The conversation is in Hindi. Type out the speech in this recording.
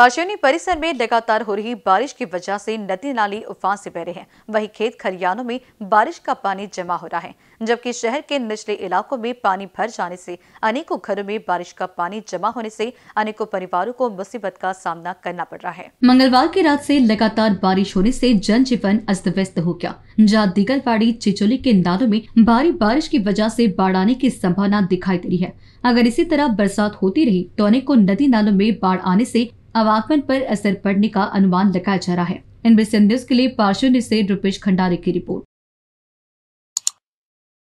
पाशौनी परिसर में लगातार हो रही बारिश की वजह से नदी नाली उफान से बह रहे हैं वहीं खेत खरियानों में बारिश का पानी जमा हो रहा है जबकि शहर के निचले इलाकों में पानी भर जाने से अनेकों घरों में बारिश का पानी जमा होने से अनेकों परिवारों को मुसीबत का सामना करना पड़ रहा है मंगलवार की रात ऐसी लगातार बारिश होने जन जनजीवन अस्त व्यस्त हो गया जहाँ दिगलवाड़ी चिचोली के नालों में भारी बारिश की वजह से बाढ़ आने की संभावना दिखाई दे रही है अगर इसी तरह बरसात होती रही तो अनेकों नदी नालों में बाढ़ आने से आवागमन पर असर पड़ने का अनुमान लगाया जा रहा है एनबीसी न्यूज के लिए पार्षद से रूपेश खंडारे की रिपोर्ट